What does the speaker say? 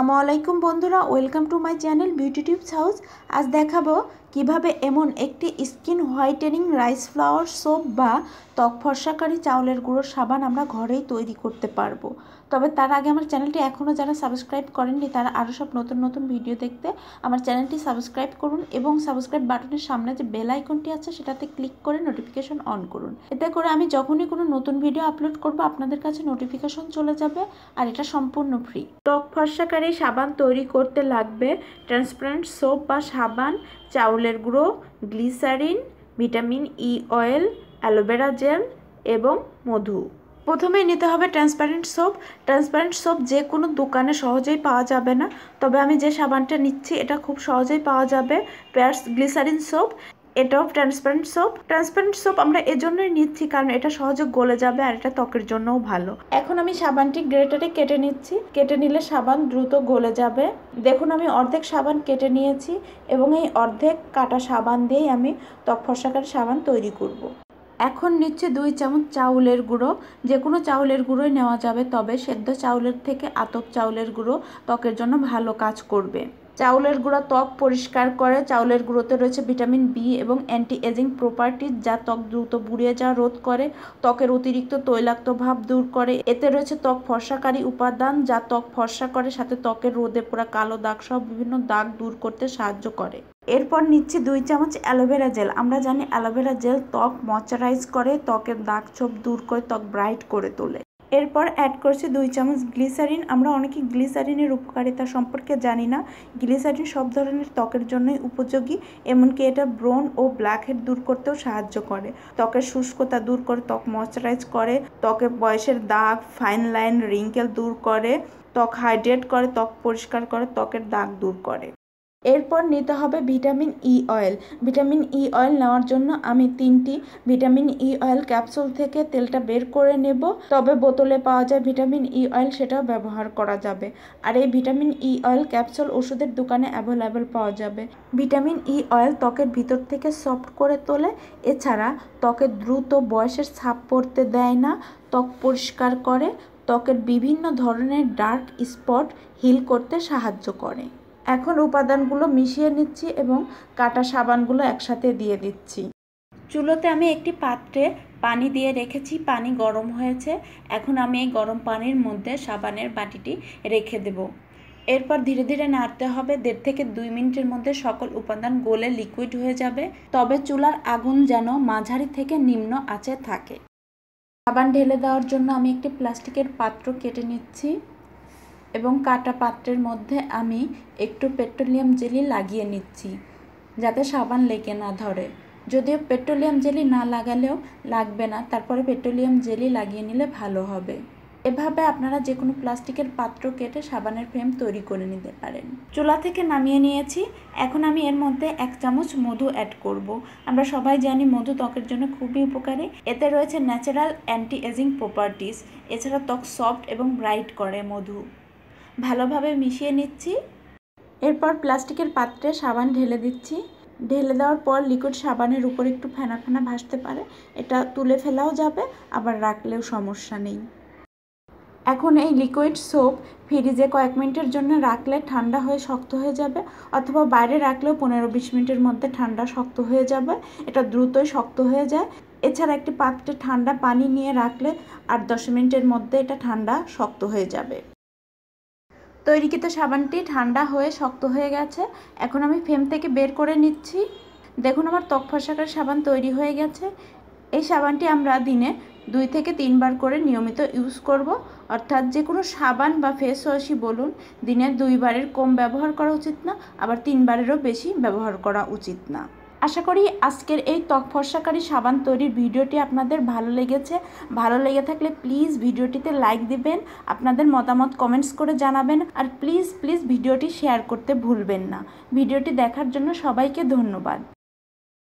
আসসালামু আলাইকুম বন্ধুরা welcome to my channel beauty tips house আজ দেখাবো কিভাবে এমন একটি skin whitening rice flour soap বা ত্বক ফর্সাকারী চাউলের গুঁড়োর সাবান আমরা ঘরেই তৈরি করতে পারবো তবে তার আগে আমার চ্যানেলটি এখনও যারা সাবস্ক্রাইব করেননি তারা আরও সব নতুন নতুন ভিডিও দেখতে আমার চ্যানেলটি সাবস্ক্রাইব করুন এবং সাবস্ক্রাইব বাটনের সামনে যে বেল আইকনটি আছে সেটাতে ক্লিক করে নোটিফিকেশন অন করুন এতে করে আমি যখনই কোনো নতুন ভিডিও আপলোড করবো আপনাদের কাছে নোটিফিকেশন চলে যাবে আর এটা সম্পূর্ণ ফ্রি টক ফর্সাকারী সাবান তৈরি করতে লাগবে ট্রান্সপারেন্ট সোপ বা সাবান চাউলের গুঁড়ো glycerin vitamin E oil aloe vera gel এবং মধু প্রথমেই নিতে হবে ট্রান্সপারেন্ট সোপ ট্রান্সপারেন্ট সোপ যে কোনো দোকানে সহজেই পাওয়া যাবে না তবে আমি যে সাবানটা নিচ্ছি এটা খুব সহজেই পাওয়া যাবে পেয়ার্স গ্লিসারিন সোপ এটাও ট্রান্সপারেন্ট সোপ ট্রান্সপারেন্ট সোপ আমরা এজন্যই নিচ্ছি কারণ এটা সহজে গলে যাবে আর এটা ত্বকের জন্যও ভালো এখন আমি সাবানটি গ্রেটারে কেটে নিচ্ছি কেটে নিলে সাবান দ্রুত গলে যাবে দেখুন আমি অর্ধেক সাবান কেটে নিয়েছি এবং এই অর্ধেক কাটা সাবান দিয়েই আমি ত্বক ফর্সাকার সাবান তৈরি করব। এখন নিচ্ছে দুই চামচ চাউলের গুঁড়ো যে কোনো চাউলের গুঁড়োই নেওয়া যাবে তবে সেদ্ধ চাউলের থেকে আতপ চাউলের গুঁড়ো ত্বকের জন্য ভালো কাজ করবে চাউলের গুঁড়া ত্বক পরিষ্কার করে চাউলের গুঁড়োতে রয়েছে ভিটামিন বি এবং অ্যান্টি এজিং প্রপার্টিজ যা ত্বক দ্রুত বুড়িয়ে যাওয়া রোধ করে ত্বকের অতিরিক্ত তৈলাক্ত ভাব দূর করে এতে রয়েছে ত্বক ফর্সাকারী উপাদান যা ত্বক ফর্সা করে সাথে ত্বকের রোদে পোড়া কালো দাগ সহ বিভিন্ন দাগ দূর করতে সাহায্য করে এরপর নিচ্ছি দুই চামচ অ্যালোভেরা জেল আমরা জানি অ্যালোভেরা জেল ত্বক ময়শ্চারাইজ করে ত্বকের দাগ ছোপ দূর করে ত্বক ব্রাইট করে তোলে এরপর অ্যাড করছি দুই চামচ গ্লিসারিন আমরা অনেকে গ্লিসারিনের উপকারিতা সম্পর্কে জানি না গ্লিসারিন সব ধরনের ত্বকের জন্যই উপযোগী এমনকি এটা ব্রন ও ব্ল্যাক হেড দূর করতেও সাহায্য করে ত্বকের শুষ্কতা দূর করে ত্বক ময়শ্চারাইজ করে ত্বকে বয়সের দাগ ফাইন লাইন রিঙ্কেল দূর করে ত্বক হাইড্রেট করে ত্বক পরিষ্কার করে ত্বকের দাগ দূর করে এরপর নিতে হবে vitamin E oil vitamin E oil নেওয়ার জন্য আমি তিনটি ভিটামিন ই অয়েল ক্যাপসুল থেকে তেলটা বের করে নেব তবে বোতলে পাওয়া যায় ভিটামিন ই অয়েল সেটাও ব্যবহার করা যাবে আর এই ভিটামিন ই অয়েল ক্যাপসুল ওষুধের দোকানে অ্যাভেলেবেল পাওয়া যাবে ভিটামিন ই অয়েল ত্বকের ভিতর থেকে সফট করে তোলে এছাড়া ত্বকে দ্রুত বয়সের ছাপ পড়তে দেয় না ত্বক পরিষ্কার করে ত্বকের বিভিন্ন ধরনের ডার্ক স্পট হিল করতে সাহায্য করে এখন উপাদানগুলো মিশিয়ে নিচ্ছি এবং কাটা সাবানগুলো একসাথে দিয়ে দিচ্ছি চুলোতে আমি একটি পাত্রে পানি দিয়ে রেখেছি পানি গরম হয়েছে এখন আমি এই গরম পানির মধ্যে সাবানের বাটিটি রেখে দেব এরপর ধীরে ধীরে নাড়তে হবে দেড় থেকে দুই মিনিটের মধ্যে সকল উপাদান গলে লিকুইড হয়ে যাবে তবে চুলার আগুন যেন মাঝারি থেকে নিম্ন আঁচে থাকে সাবান ঢেলে দেওয়ার জন্য আমি একটি প্লাস্টিকের পাত্র কেটে নিচ্ছি এবং কাটা পাত্রের মধ্যে আমি একটু পেট্রোলিয়াম জেলি লাগিয়ে নিচ্ছি যাতে সাবান লেগে না ধরে যদিও পেট্রোলিয়াম জেলি না লাগালেও লাগবে না তারপরে পেট্রোলিয়াম জেলি লাগিয়ে নিলে ভালো হবে এভাবে আপনারা যে কোনো প্লাস্টিকের পাত্র কেটে সাবানের ফ্রেম তৈরি করে নিতে পারেন চুলা থেকে নামিয়ে নিয়েছি এখন আমি এর মধ্যে এক চামচ মধু অ্যাড করব। আমরা সবাই জানি মধু ত্বকের জন্য খুবই উপকারী এতে রয়েছে ন্যাচারাল অ্যান্টি এজিং প্রপার্টিস এছাড়া ত্বক সফট এবং ব্রাইট করে মধু ভালোভাবে মিশিয়ে নিচ্ছি এরপর প্লাস্টিকের পাত্রে সাবান ঢেলে দিচ্ছি ঢেলে দেওয়ার পর লিকুইড সাবানের উপর একটু ফেনা ফেনা ভাসতে পারে এটা তুলে ফেলাও যাবে আবার রাখলেও সমস্যা নেই এখন এই লিকুইড সোপ ফ্রিজে কয়েক মিনিটের জন্য রাখলে ঠান্ডা হয়ে শক্ত হয়ে যাবে অথবা বাইরে রাখলেও পনেরো বিশ মিনিটের মধ্যে ঠান্ডা শক্ত হয়ে যাবে এটা দ্রুতই শক্ত হয়ে যায় এছাড়া একটি পাত্রে ঠান্ডা পানি নিয়ে রাখলে আট দশ মিনিটের মধ্যে এটা ঠান্ডা শক্ত হয়ে যাবে তৈরিকৃত সাবানটি ঠান্ডা হয়ে শক্ত হয়ে গেছে এখন আমি ফ্রেম থেকে বের করে নিচ্ছি দেখুন আমার ত্বক ফসাকার সাবান তৈরি হয়ে গেছে এই সাবানটি আমরা দিনে দুই থেকে তিনবার করে নিয়মিত ইউজ করব অর্থাৎ যে কোনো সাবান বা ফেস ওয়াশই বলুন দিনে দুইবারের কম ব্যবহার করা উচিত না আবার তিনবারেরও বেশি ব্যবহার করা উচিত না আশা করি আজকের এই ত্বক ফর্সাকারী সাবান তৈরির ভিডিওটি আপনাদের ভালো লেগেছে ভালো লেগে থাকলে প্লিজ ভিডিওটিতে লাইক দিবেন আপনাদের মতামত কমেন্টস করে জানাবেন আর প্লিজ প্লিজ ভিডিওটি শেয়ার করতে ভুলবেন না ভিডিওটি দেখার জন্য সবাইকে ধন্যবাদ